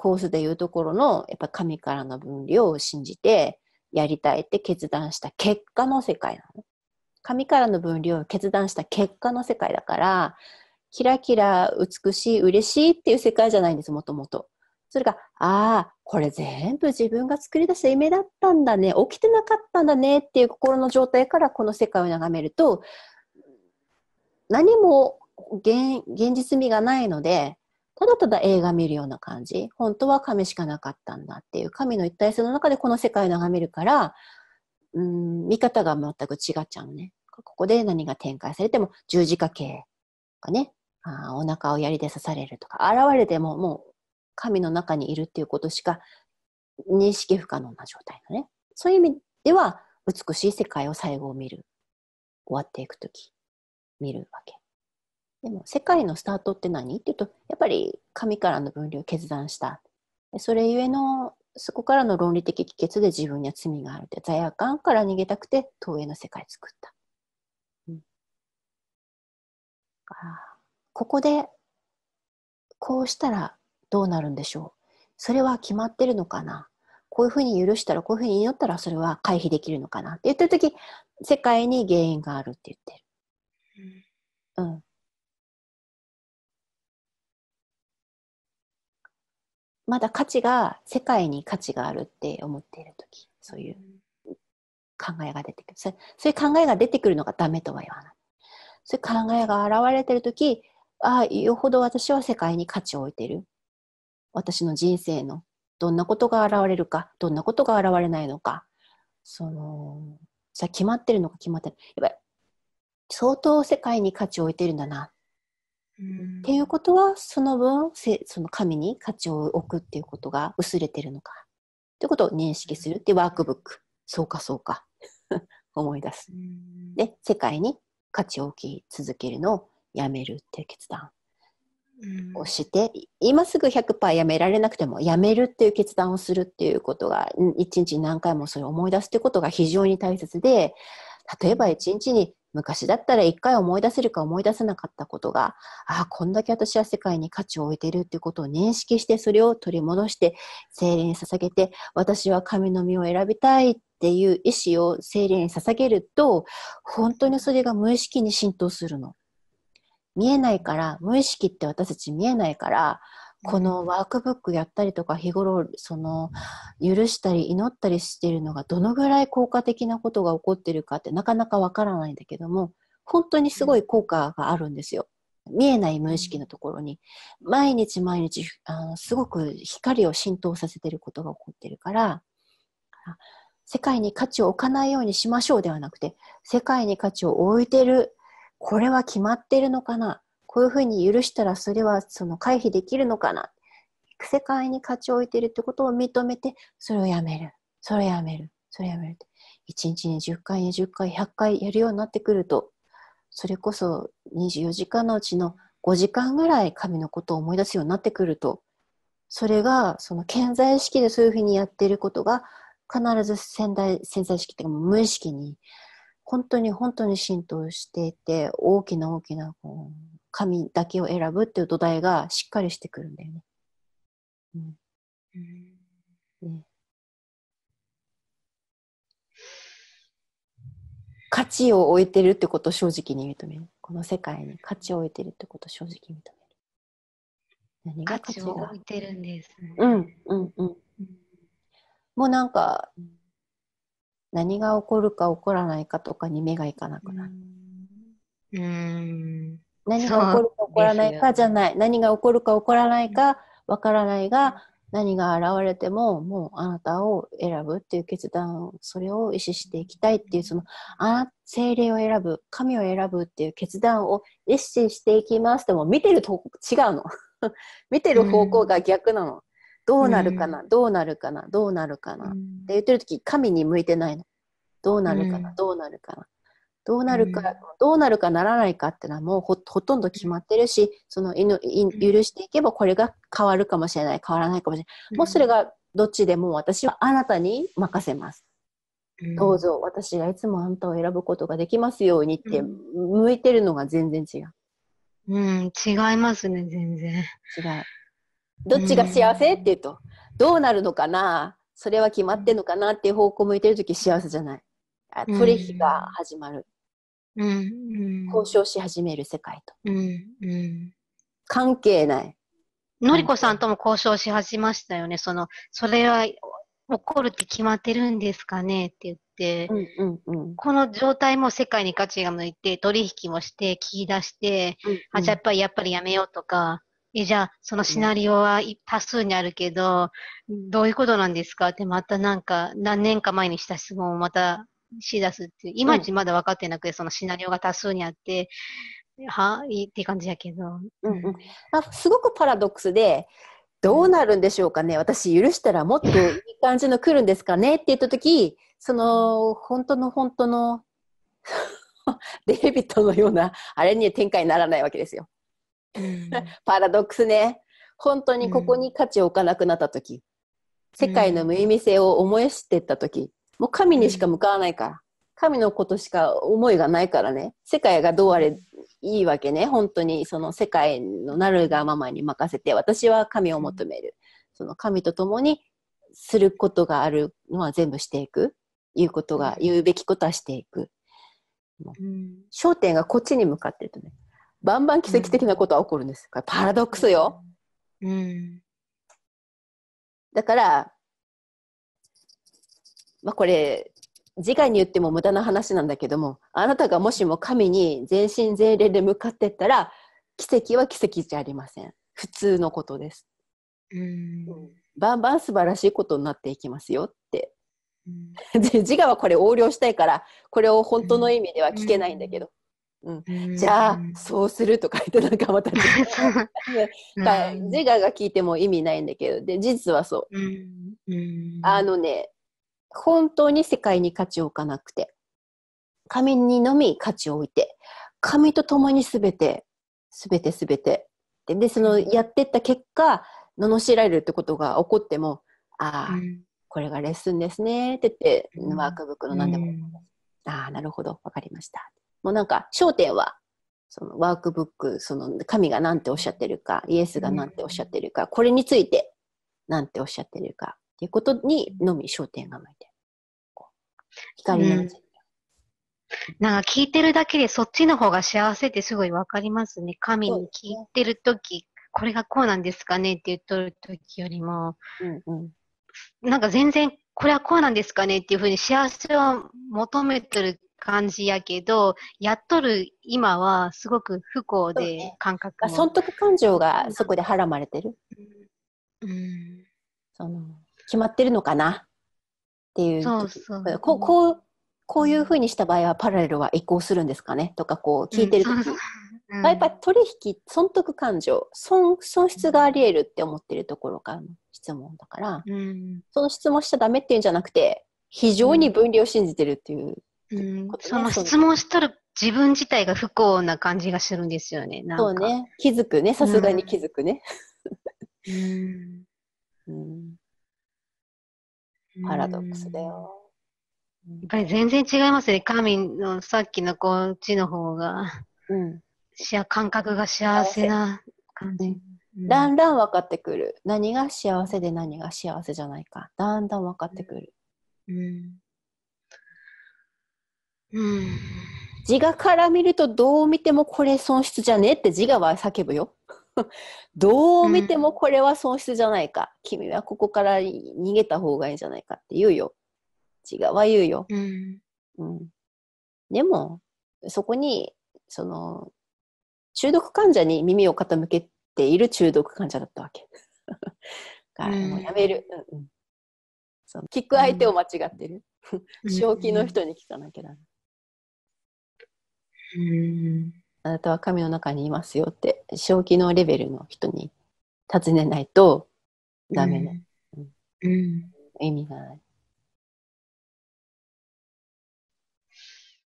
コースでいうところの、やっぱ神からの分離を信じて、やりたいって決断した結果の世界なの。神からの分離を決断した結果の世界だから、キラキラ、美しい、嬉しいっていう世界じゃないんです、もともと。それが、ああ、これ全部自分が作り出した夢だったんだね、起きてなかったんだねっていう心の状態からこの世界を眺めると、何も現現実味がないので、ただただ映画見るような感じ。本当は神しかなかったんだっていう、神の一体性の中でこの世界を眺めるから、うん、見方が全く違っちゃうね。ここで何が展開されても、十字架形とかね、あお腹を槍で刺されるとか、現れてももう神の中にいるっていうことしか認識不可能な状態のね。そういう意味では、美しい世界を最後を見る。終わっていくとき、見るわけ。でも世界のスタートって何って言うとやっぱり神からの分離を決断したそれゆえのそこからの論理的帰結で自分には罪があるって罪悪感から逃げたくて東映の世界作った、うん、ここでこうしたらどうなるんでしょうそれは決まってるのかなこういうふうに許したらこういうふうに祈ったらそれは回避できるのかなって言ってる時世界に原因があるって言ってる。うん、うんまだ価値が世界に価値があるって思っている時そういう考えが出てくるそそういう考えが出てくるのがダメとは言わないそういう考えが現れてる時ああよほど私は世界に価値を置いてる私の人生のどんなことが現れるかどんなことが現れないのかそのじゃ決まってるのか決まってないやっぱり相当世界に価値を置いてるんだなっていうことはその分その神に価値を置くっていうことが薄れてるのかということを認識するってワークブックそうかそうか 思い出すで世界に価値を置き続けるのをやめるっていう決断をして今すぐ100%やめられなくてもやめるっていう決断をするっていうことが一日に何回もそれを思い出すっていうことが非常に大切で例えば一日に昔だったら一回思い出せるか思い出せなかったことが、ああ、こんだけ私は世界に価値を置いているっていうことを認識して、それを取り戻して、精霊に捧げて、私は神の身を選びたいっていう意志を精霊に捧げると、本当にそれが無意識に浸透するの。見えないから、無意識って私たち見えないから、このワークブックやったりとか日頃その許したり祈ったりしているのがどのぐらい効果的なことが起こってるかってなかなかわからないんだけども本当にすごい効果があるんですよ。見えない無意識のところに毎日毎日あのすごく光を浸透させていることが起こっているから世界に価値を置かないようにしましょうではなくて世界に価値を置いてるこれは決まっているのかなこういうふうに許したらそれはその回避できるのかな。世界に価値を置いてるってことを認めて、それをやめる。それをやめる。それをやめる一日に10回、1 0回、100回やるようになってくると、それこそ24時間のうちの5時間ぐらい神のことを思い出すようになってくると、それが、その健在意識でそういうふうにやっていることが、必ず潜在潜在意識っていうか無意識に、本当に本当に浸透していて、大きな大きなこう神だけを選ぶっていう土台がしっかりしてくるんだよね。うん。ね価値を置いてるってことを正直に認める。この世界に価値を置いてるってことを正直に認める。何が価値を置いてるんです、ね、うんうんうん。もうなんか、何が起こるか起こらないかとかに目がいかなくなる。うん。何が起こるか起こらないかじゃない。何が起こるか起こらないかわからないが、何が現れても、もうあなたを選ぶっていう決断、それを意思していきたいっていう、その、あ、精霊を選ぶ、神を選ぶっていう決断を意思していきますでも、見てると違うの。見てる方向が逆なの。うんどうなるかな、うん、どうなるかな、どうなるかな、うん、って言ってる時、神に向いてないの。どうなるかな、うん、どうなるかな。どうなるか、うん、どうなるかならないかっていうのはもうほとんど決まってるし、その許していけばこれが変わるかもしれない、変わらないかもしれない。もうそれがどっちでも私はあなたに任せます。どうぞ私がいつもあんたを選ぶことができますようにって、向いてるのが全然違う。うん、違いますね、全然。違う。どっちが幸せって言うと、どうなるのかなそれは決まってんのかなっていう方向向いてるとき幸せじゃない。取引が始まる、うんうん、交渉し始める世界と、うんうん、関係ないのりこさんとも交渉し始めましたよねそのそれはこるって決まってるんですかねって言って、うんうんうん、この状態も世界に価値が向いて取引もして聞き出して、うんうん、あじゃあやっぱりやっぱりやめようとかえ、じゃあ、そのシナリオは多数にあるけど、どういうことなんですかって、またなんか、何年か前にした質問をまたし出すっていう、いまいちまだ分かってなくて、そのシナリオが多数にあって、はいって感じやけど、うんうん、あすごくパラドックスでどうなるんでしょうかね私許したらもっといい感じの来るんですかねって言った時その本当の本当の デイビッドのようなあれには展開にならないわけですよ。うん、パラドックスね本当にここに価値を置かなくなった時、世界の無意味性を思い知ってった時もう神にしか向かわないから。神のことしか思いがないからね。世界がどうあれいいわけね。本当にその世界のなるがままに任せて、私は神を求める。その神と共にすることがあるのは全部していく。言うことが、言うべきことはしていく。うん、焦点がこっちに向かってるとね、バンバン奇跡的なことは起こるんです。これパラドックスよ。うん、だから、まあ、これ次回に言っても無駄な話なんだけどもあなたがもしも神に全身全霊で向かってったら奇跡は奇跡じゃありません普通のことですうんバンバン素晴らしいことになっていきますよって 自我はこれ横領したいからこれを本当の意味では聞けないんだけど、うんじゃあそうするとか言ってなんかまた自我が聞いても意味ないんだけどで事実はそう、あのね本当に世界に価値を置かなくて、神にのみ価値を置いて、神と共にすべて、すべてすべて。で、そのやってった結果、罵られるってことが起こっても、ああ、うん、これがレッスンですねって言って、ワークブックの何でも、うん、ああ、なるほど、わかりました。もうなんか、焦点はそのワークブック、その神が何ておっしゃってるか、イエスが何ておっしゃってるか、これについて何ておっしゃってるか、っていうことにのみ焦点が向いて光の、うん、なんか聞いてるだけでそっちの方が幸せってすごいわかりますね。神に聞いてるとき、ね、これがこうなんですかねって言っとるときよりも、うんうん、なんか全然これはこうなんですかねっていうふうに幸せを求めてる感じやけど、やっとる今はすごく不幸で感覚、が。損得感情がそこではらまれてる。うん、その決まってるのかなっていうそうそうこうこうこういうふうにした場合はパラレルは移行するんですかねとかこう聞いてるとき、うんうん、やっぱ取引損得感情損損失がありえるって思ってるところからの質問だから、うん、の質問しちゃダメっていうんじゃなくて非常に分離を信じてるっていう、うんね、その質問しとる自分自体が不幸な感じがするんですよね。そうね。気づくね。さすがに気づくね。うんうんパラドックスだよ。やっぱり全然違いますね。神のさっきのこっちの方が、うん、しや感覚が幸せな感じ、だんだん分かってくる。何が幸せで何が幸せじゃないか。だんだん分かってくる。うん。うん。自我から見るとどう見てもこれ損失じゃねえって自我は叫ぶよ。どう見てもこれは損失じゃないか、うん、君はここから逃げた方がいいんじゃないかって言うよ違うは言うよ、うん、うん、でもそこにその中毒患者に耳を傾けている中毒患者だったわけだからもうやめる、うん、うん、その聞く相手を間違ってる 正気の人に聞かなきゃだめ、うんあなたは神の中にいますよって正気のレベルの人に尋ねないとダメな、うん、うん、意味がない。